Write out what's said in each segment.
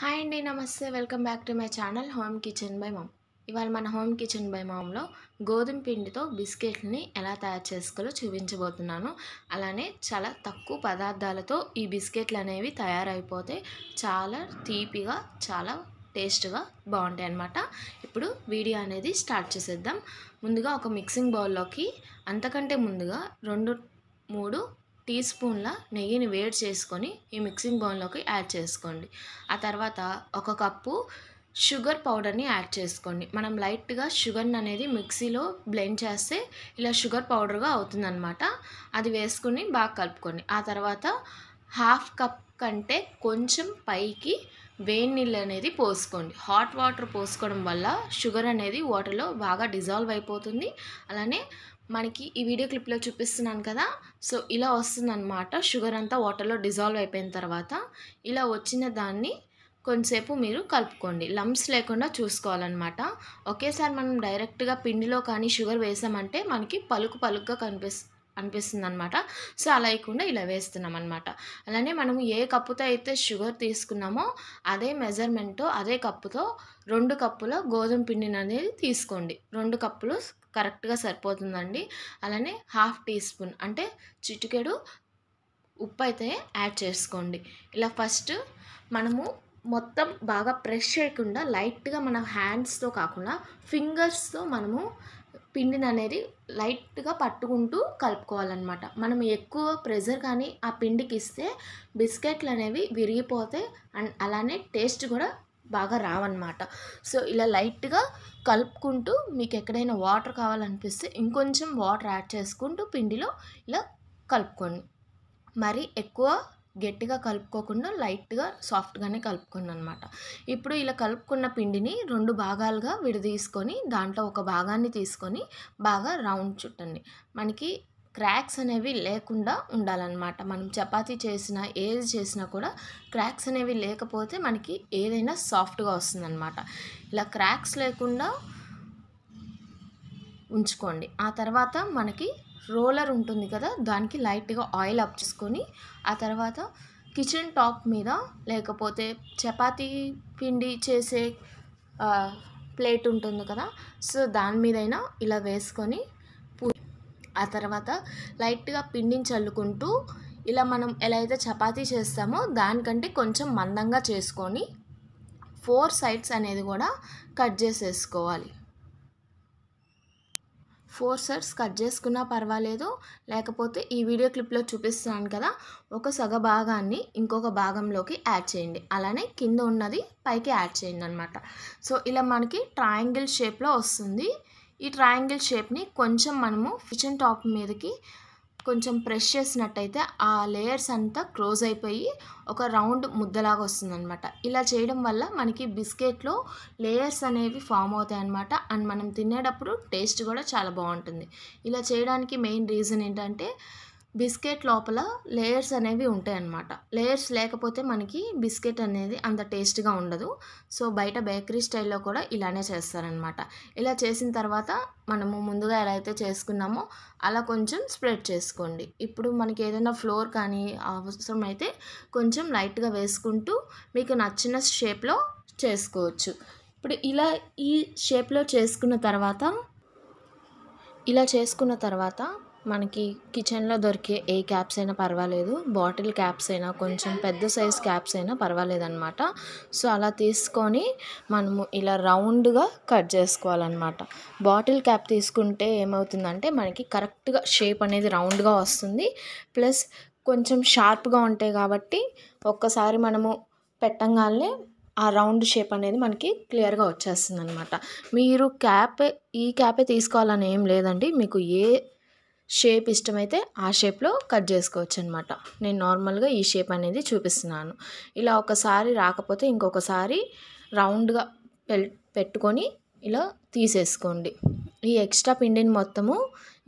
hi అండి నమస్తే welcome back to my channel home kitchen by mom ఇవాళ మన హోమ్ కిచెన్ బై మామ్లో గోధుమ పిండితో బిస్కెట్ని ఎలా తయారు చేసుకోలో చూపించబోతున్నాను అలానే చాలా తక్కువ పదార్థాలతో ఈ బిస్కెట్లు అనేవి తయారైపోతే చాలా తీపిగా చాలా టేస్ట్గా బాగుంటాయి అన్నమాట ఇప్పుడు వీడియో అనేది స్టార్ట్ చేసేద్దాం ముందుగా ఒక మిక్సింగ్ బౌల్లోకి అంతకంటే ముందుగా రెండు మూడు టీ స్పూన్ల నెయ్యిని వేడి చేసుకొని ఈ మిక్సింగ్ బౌన్లోకి యాడ్ చేసుకోండి ఆ తర్వాత ఒక కప్పు షుగర్ పౌడర్ని యాడ్ చేసుకోండి మనం లైట్గా షుగర్ని అనేది మిక్సీలో బ్లెండ్ చేస్తే ఇలా షుగర్ పౌడర్గా అవుతుందన్నమాట అది వేసుకుని బాగా కలుపుకోండి ఆ తర్వాత హాఫ్ కప్ కంటే కొంచెం పైకి వేడి నీళ్ళు అనేది పోసుకోండి హాట్ వాటర్ పోసుకోవడం వల్ల షుగర్ అనేది వాటర్లో బాగా డిజాల్వ్ అయిపోతుంది అలానే మనకి ఈ వీడియో క్లిప్లో చూపిస్తున్నాను కదా సో ఇలా వస్తుందన్నమాట షుగర్ అంతా వాటర్లో డిజాల్వ్ అయిపోయిన తర్వాత ఇలా వచ్చిన దాన్ని కొంతసేపు మీరు కలుపుకోండి లంబ్స్ లేకుండా చూసుకోవాలన్నమాట ఒకేసారి మనం డైరెక్ట్గా పిండిలో కానీ షుగర్ వేసామంటే మనకి పలుకు పలుకుగా కనిపిస్తుంది అనిపిస్తుంది అనమాట సో అలా వేయకుండా ఇలా వేస్తున్నాం అనమాట అలానే మనము ఏ కప్పుతో అయితే షుగర్ తీసుకున్నామో అదే మెజర్మెంట్ అదే కప్పుతో రెండు కప్పుల గోధుమ పిండిని అనేది తీసుకోండి రెండు కప్పులు కరెక్ట్గా సరిపోతుందండి అలానే హాఫ్ టీ స్పూన్ అంటే చిటికెడు ఉప్పు అయితే యాడ్ చేసుకోండి ఇలా ఫస్ట్ మనము మొత్తం బాగా ప్రెష్ చేయకుండా లైట్గా మన హ్యాండ్స్తో కాకుండా ఫింగర్స్తో మనము పిండిని అనేది లైట్గా పట్టుకుంటూ కలుపుకోవాలన్నమాట మనం ఎక్కువ ప్రెజర్ కానీ ఆ పిండికి ఇస్తే బిస్కెట్లు అనేవి విరిగిపోతే అండ్ అలానే టేస్ట్ కూడా బాగా రావన్నమాట సో ఇలా లైట్గా కలుపుకుంటూ మీకు ఎక్కడైనా వాటర్ కావాలనిపిస్తే ఇంకొంచెం వాటర్ యాడ్ చేసుకుంటూ పిండిలో ఇలా కలుపుకోండి మరి ఎక్కువ గట్టిగా కలుపుకోకుండా లైట్గా సాఫ్ట్గానే కలుపుకోండి అనమాట ఇప్పుడు ఇలా కలుపుకున్న పిండిని రెండు భాగాలుగా విడదీసుకొని దాంట్లో ఒక భాగాన్ని తీసుకొని బాగా రౌండ్ చుట్టండి మనకి క్రాక్స్ అనేవి లేకుండా ఉండాలన్నమాట మనం చపాతీ చేసినా ఏది చేసినా కూడా క్రాక్స్ అనేవి లేకపోతే మనకి ఏదైనా సాఫ్ట్గా వస్తుందన్నమాట ఇలా క్రాక్స్ లేకుండా ఉంచుకోండి ఆ తర్వాత మనకి రోలర్ ఉంటుంది కదా దానికి లైట్గా ఆయిల్ అప్ చేసుకొని ఆ తర్వాత కిచెన్ టాప్ మీద లేకపోతే చపాతీ పిండి చేసే ప్లేట్ ఉంటుంది కదా సో దాని మీదైనా ఇలా వేసుకొని ఆ తర్వాత లైట్గా పిండిని చల్లుకుంటూ ఇలా మనం ఎలా అయితే చపాతీ చేస్తామో దానికంటే కొంచెం మందంగా చేసుకొని ఫోర్ సైడ్స్ అనేది కూడా కట్ చేసేసుకోవాలి ఫోర్ సైడ్స్ కట్ చేసుకున్నా పర్వాలేదు లేకపోతే ఈ వీడియో క్లిప్లో చూపిస్తున్నాను కదా ఒక సగ భాగాన్ని ఇంకొక భాగంలోకి యాడ్ చేయండి అలానే కింద ఉన్నది పైకి యాడ్ చేయండి అనమాట సో ఇలా మనకి ట్రయాంగిల్ షేప్లో వస్తుంది ఈ ట్రయాంగిల్ షేప్ని కొంచెం మనము కిచెన్ టాప్ మీదకి కొంచెం ప్రెస్ చేసినట్టయితే ఆ లేయర్స్ అంతా క్లోజ్ అయిపోయి ఒక రౌండ్ ముద్దలాగా వస్తుందన్నమాట ఇలా చేయడం వల్ల మనకి బిస్కెట్లో లేయర్స్ అనేవి ఫామ్ అవుతాయి అనమాట అండ్ మనం తినేటప్పుడు టేస్ట్ కూడా చాలా బాగుంటుంది ఇలా చేయడానికి మెయిన్ రీజన్ ఏంటంటే బిస్కెట్ లోపల లేయర్స్ అనేవి ఉంటాయి అన్నమాట లేయర్స్ లేకపోతే మనకి బిస్కెట్ అనేది అంత టేస్ట్గా ఉండదు సో బయట బేకరీ స్టైల్లో కూడా ఇలానే చేస్తారనమాట ఇలా చేసిన తర్వాత మనము ముందుగా ఎలా అయితే చేసుకున్నామో అలా కొంచెం స్ప్రెడ్ చేసుకోండి ఇప్పుడు మనకి ఏదైనా ఫ్లోర్ కానీ అవసరమైతే కొంచెం లైట్గా వేసుకుంటూ మీకు నచ్చిన షేప్లో చేసుకోవచ్చు ఇప్పుడు ఇలా ఈ షేప్లో చేసుకున్న తర్వాత ఇలా చేసుకున్న తర్వాత మనకి కిచెన్లో దొరికే ఏ క్యాప్స్ అయినా పర్వాలేదు బాటిల్ క్యాప్స్ అయినా కొంచెం పెద్ద సైజ్ క్యాప్స్ అయినా పర్వాలేదన్నమాట సో అలా తీసుకొని మనము ఇలా రౌండ్గా కట్ చేసుకోవాలన్నమాట బాటిల్ క్యాప్ తీసుకుంటే ఏమవుతుందంటే మనకి కరెక్ట్గా షేప్ అనేది రౌండ్గా వస్తుంది ప్లస్ కొంచెం షార్ప్గా ఉంటాయి కాబట్టి ఒక్కసారి మనము పెట్టంగానే ఆ రౌండ్ షేప్ అనేది మనకి క్లియర్గా వచ్చేస్తుంది అనమాట మీరు క్యాప్ ఈ క్యాపే తీసుకోవాలని ఏం లేదండి మీకు ఏ షేప్ ఇష్టమైతే ఆ షేప్లో కట్ చేసుకోవచ్చు అనమాట నేను నార్మల్గా ఈ షేప్ అనేది చూపిస్తున్నాను ఇలా ఒకసారి రాకపోతే ఇంకొకసారి రౌండ్గా పెట్టుకొని ఇలా తీసేసుకోండి ఈ ఎక్స్ట్రా పిండిని మొత్తము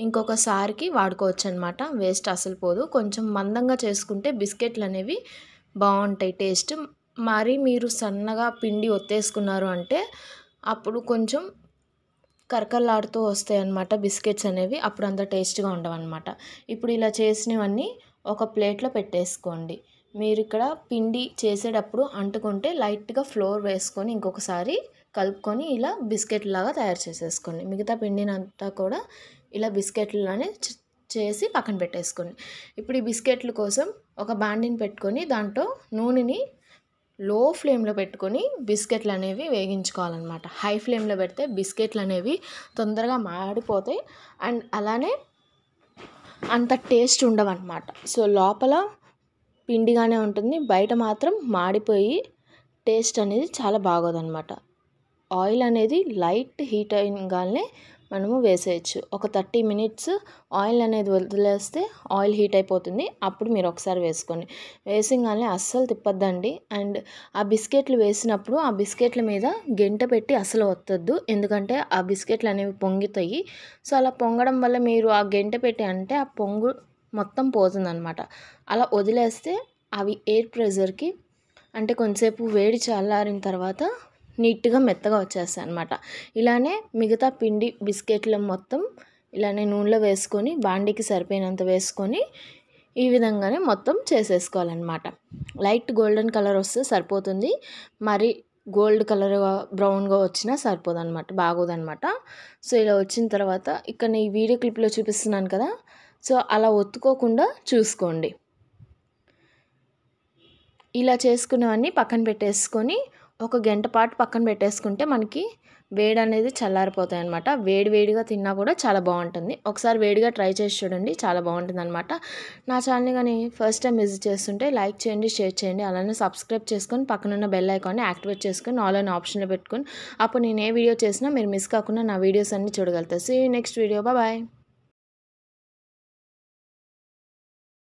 ఇంకొకసారికి వాడుకోవచ్చు అనమాట వేస్ట్ అసలు పోదు కొంచెం మందంగా చేసుకుంటే బిస్కెట్లు అనేవి బాగుంటాయి టేస్ట్ మరి మీరు సన్నగా పిండి ఒత్తేసుకున్నారు అంటే అప్పుడు కొంచెం కరకల్లాడుతూ వస్తాయి అన్నమాట బిస్కెట్స్ అనేవి అప్పుడు అంత టేస్ట్గా అనమాట ఇప్పుడు ఇలా చేసినవన్నీ ఒక ప్లేట్లో పెట్టేసుకోండి మీరు ఇక్కడ పిండి చేసేటప్పుడు అంటుకుంటే లైట్గా ఫ్లోర్ వేసుకొని ఇంకొకసారి కలుపుకొని ఇలా బిస్కెట్ లాగా తయారు చేసేసుకోండి మిగతా పిండినంతా కూడా ఇలా బిస్కెట్లానే చేసి పక్కన పెట్టేసుకోండి ఇప్పుడు ఈ బిస్కెట్ల కోసం ఒక బాండిని పెట్టుకొని దాంట్లో నూనెని లో ఫ్లేమ్లో పెట్టుకొని బిస్కెట్లు అనేవి వేగించుకోవాలన్నమాట హై ఫ్లేమ్లో పెడితే బిస్కెట్లు అనేవి తొందరగా మాడిపోతాయి అండ్ అలానే అంత టేస్ట్ ఉండవన్నమాట సో లోపల పిండిగానే ఉంటుంది బయట మాత్రం మాడిపోయి టేస్ట్ అనేది చాలా బాగోదన్నమాట ఆయిల్ అనేది లైట్ హీట్ అయినగానే మనము వేసేయచ్చు ఒక థర్టీ మినిట్స్ ఆయిల్ అనేది వదిలేస్తే ఆయిల్ హీట్ అయిపోతుంది అప్పుడు మీరు ఒకసారి వేసుకోండి వేసింగానే అస్సలు తిప్పద్దండి అండ్ ఆ బిస్కెట్లు వేసినప్పుడు ఆ బిస్కెట్ల మీద గెంట పెట్టి అసలు వత్తద్దు ఎందుకంటే ఆ బిస్కెట్లు అనేవి పొంగుతాయి సో అలా పొంగడం వల్ల మీరు ఆ గెంట పెట్టి అంటే ఆ పొంగు మొత్తం పోతుందనమాట అలా వదిలేస్తే అవి ఎయిర్ ప్రెజర్కి అంటే కొంతసేపు వేడి చల్లారిన తర్వాత నీట్గా మెత్తగా వచ్చేస్తాయి అనమాట ఇలానే మిగతా పిండి బిస్కెట్లు మొత్తం ఇలానే నూనెలో వేసుకొని బాండీకి సరిపోయినంత వేసుకొని ఈ విధంగానే మొత్తం చేసేసుకోవాలన్నమాట లైట్ గోల్డెన్ కలర్ వస్తే సరిపోతుంది మరి గోల్డ్ కలర్ బ్రౌన్గా వచ్చినా సరిపోదు అనమాట బాగోదనమాట సో ఇలా వచ్చిన తర్వాత ఇక్కడ నేను ఈ వీడియో క్లిప్లో చూపిస్తున్నాను కదా సో అలా ఒత్తుకోకుండా చూసుకోండి ఇలా చేసుకున్నవన్నీ పక్కన పెట్టేసుకొని ఒక గంట పాటు పక్కన పెట్టేసుకుంటే మనకి వేడి అనేది చల్లారిపోతాయి అనమాట వేడి వేడిగా తిన్నా కూడా చాలా బాగుంటుంది ఒకసారి వేడిగా ట్రై చేసి చూడండి చాలా బాగుంటుంది అనమాట నా ఛానల్ని కానీ ఫస్ట్ టైం విజిట్ చేస్తుంటే లైక్ చేయండి షేర్ చేయండి అలానే సబ్స్క్రైబ్ చేసుకొని పక్కనున్న బెల్ ఐకాన్ని యాక్టివేట్ చేసుకొని ఆల్ ఆప్షన్లో పెట్టుకుని అప్పుడు నేను ఏ వీడియో చేసినా మీరు మిస్ కాకుండా నా వీడియోస్ అన్నీ చూడగలుగుతాను సీ నెక్స్ట్ వీడియో బాయ్